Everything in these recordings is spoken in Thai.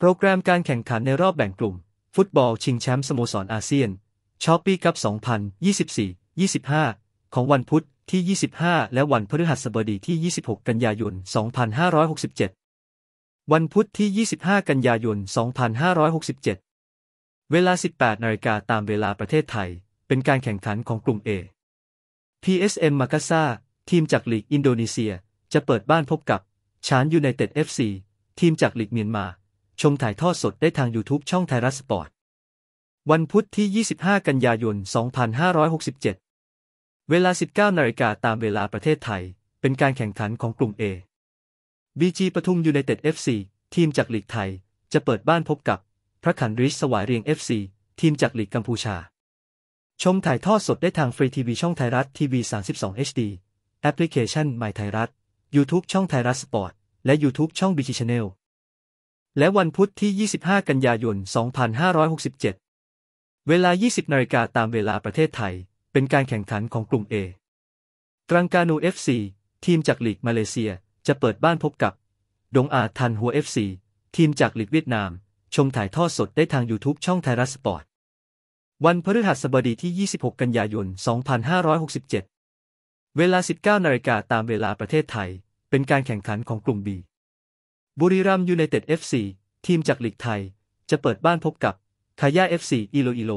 โปรแกรมการแข่งขันในรอบแบ่งกลุ่ม ฟุตบอล ชิงแชมป์สโมสรอาเซียน ชอปปี้คัพ2024-25 ของวันพุธที่ 25 และวันพฤหัสบดีที่ 26 กันยายน 2567 วันพุธที่ 25 กันยายน 2567 เวลา 18นาฬิกาตามเวลาประเทศไทย เป็นการแข่งขันของกลุ่ม A PSM มาคาซาทีมจากลีกอินโดนีเซีย จะเปิดบ้านพบกับชานยูไนเต็ด FC ทีมจากลีกเมียนมาชมถ่ายทอดสดได้ทาง YouTube ช่องไทยรัฐสปอร์ต วันพุธที่ 25 กันยายน 2567 เวลา 19นาฬิกาตามเวลาประเทศไทย เป็นการแข่งขันของกลุ่ม A BG ปทุมยูไนเต็ด FC ทีมจากหลีกไทย จะเปิดบ้านพบกับ พระขันริชสวายเรียง FC ทีมจากหลีกกัมพูชา ชมถ่ายทอดสดได้ทางฟรีทีวีช่องไทยรัฐทีวี32 HD แอปพลิเคชันม y ไทยรัฐ YouTube ช่องไทยรัฐสปอร์ตและ YouTube ช่อง BG Channel และวันพุธที่ 25 กันยายน 2567 เวลา 20นาฬิกาตามเวลาประเทศไทย เป็นการแข่งขันของกลุ่ม A ตรังกานู FC ทีมจากหลีกมาเลเซียจะเปิดบ้านพบกับ ดงอาทันหัว FC ทีมจากหลีกเวียดนาม ชมถ่ายทอดสดได้ทาง YouTube ช่องไทยรัฐสปอร์ต วันพฤหัสบดีที่ 26 กันยายน 2567 เวลา 19นาฬิกาตามเวลาประเทศไทย เป็นการแข่งขันของกลุ่ม B บุรีรัมยูไนเต็ดเอฟซีทีมจากหลีกไทยจะเปิดบ้านพบกับคายาเอฟซีอิโลอิโล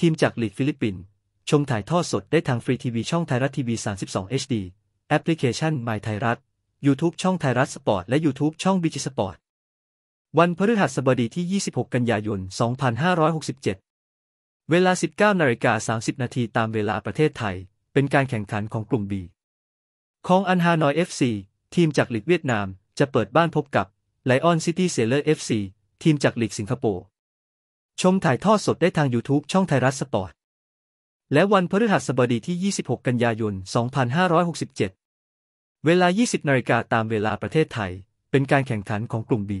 ทีมจากหลีกฟิลิปปินส์ชมถ่ายทอดสดได้ทางฟรีทีวีช่องไทยรัฐทีวี32 HD แอปพลิเคชัน My ไทยรัฐ YouTube ช่องไทยรัฐสปอร์ต และ YouTube ช่องบิจิสปอร์ตวันพฤหัสบดีที่ 26 กันยายน 2567 เวลา 19นาฬิกา30นาทีตามเวลาประเทศไทย เป็นการแข่งขันของกลุ่ม B ของอันฮานอย FC ทีมจากหลีกเวียดนามจะเปิดบ้านพบกับไลออนซิตี้เซเลอร์เอฟซีทีมจากลีกสิงคโปร์ชมถ่ายทอดสดได้ทาง YouTube ช่องไทยรัฐสปอร์ต และวันพฤหัสบดีที่ 26 กันยายน 2567 เวลา 20 นาฬิกาตามเวลาประเทศไทย เป็นการแข่งขันของกลุ่ม B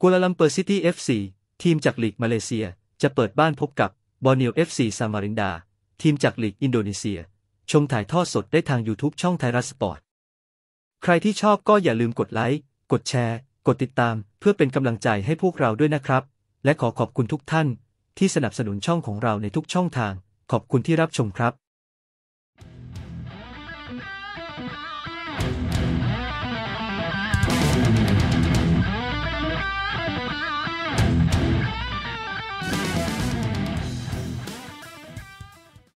กัวลาลัมเปอร์ซิตี้เอฟซีทีมจากลีกมาเลเซีย จะเปิดบ้านพบกับบอร์เนียวเอฟซีซามารินดาทีมจากลีกอินโดนีเซีย ชมถ่ายทอดสดได้ทาง YouTube ช่องไทยรัฐสปอร์ตใครที่ชอบก็อย่าลืมกดไลค์กดแชร์กดติดตามเพื่อเป็นกำลังใจให้พวกเราด้วยนะครับ และขอขอบคุณทุกท่านที่สนับสนุนช่องของเราในทุกช่องทาง ขอบคุณที่รับชมครับ